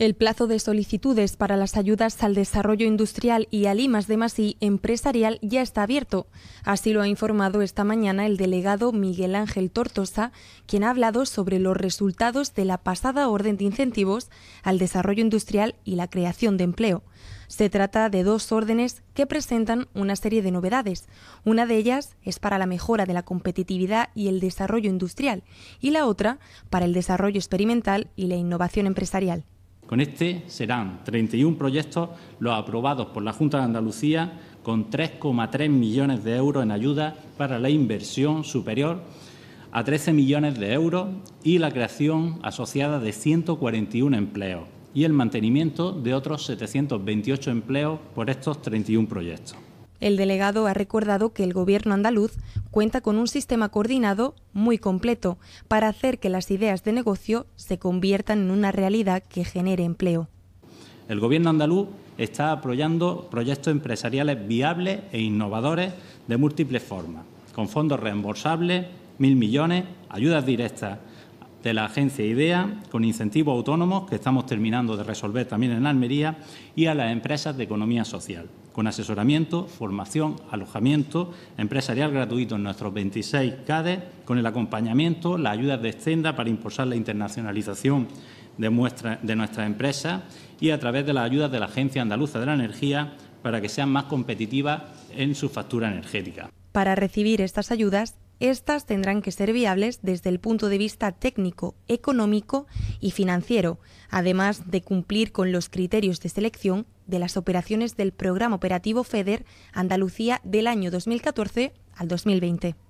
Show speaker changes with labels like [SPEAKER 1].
[SPEAKER 1] El plazo de solicitudes para las ayudas al desarrollo industrial y al IMAS de empresarial ya está abierto. Así lo ha informado esta mañana el delegado Miguel Ángel Tortosa, quien ha hablado sobre los resultados de la pasada orden de incentivos al desarrollo industrial y la creación de empleo. Se trata de dos órdenes que presentan una serie de novedades. Una de ellas es para la mejora de la competitividad y el desarrollo industrial y la otra para el desarrollo experimental y la innovación empresarial.
[SPEAKER 2] Con este serán 31 proyectos los aprobados por la Junta de Andalucía con 3,3 millones de euros en ayuda para la inversión superior a 13 millones de euros y la creación asociada de 141 empleos y el mantenimiento de otros 728 empleos por estos 31 proyectos.
[SPEAKER 1] El delegado ha recordado que el Gobierno andaluz cuenta con un sistema coordinado muy completo para hacer que las ideas de negocio se conviertan en una realidad que genere empleo.
[SPEAKER 2] El Gobierno andaluz está apoyando proyectos empresariales viables e innovadores de múltiples formas, con fondos reembolsables, mil millones, ayudas directas de la agencia IDEA, con incentivos autónomos que estamos terminando de resolver también en Almería, y a las empresas de economía social, con asesoramiento, formación, alojamiento empresarial gratuito en nuestros 26 CADE... con el acompañamiento, las ayudas de extenda para impulsar la internacionalización de, nuestra de nuestra empresa y a través de las ayudas de la Agencia Andaluza de la Energía para que sean más competitivas en su factura energética.
[SPEAKER 1] Para recibir estas ayudas, estas tendrán que ser viables desde el punto de vista técnico, económico y financiero, además de cumplir con los criterios de selección de las operaciones del Programa Operativo FEDER Andalucía del año 2014 al 2020.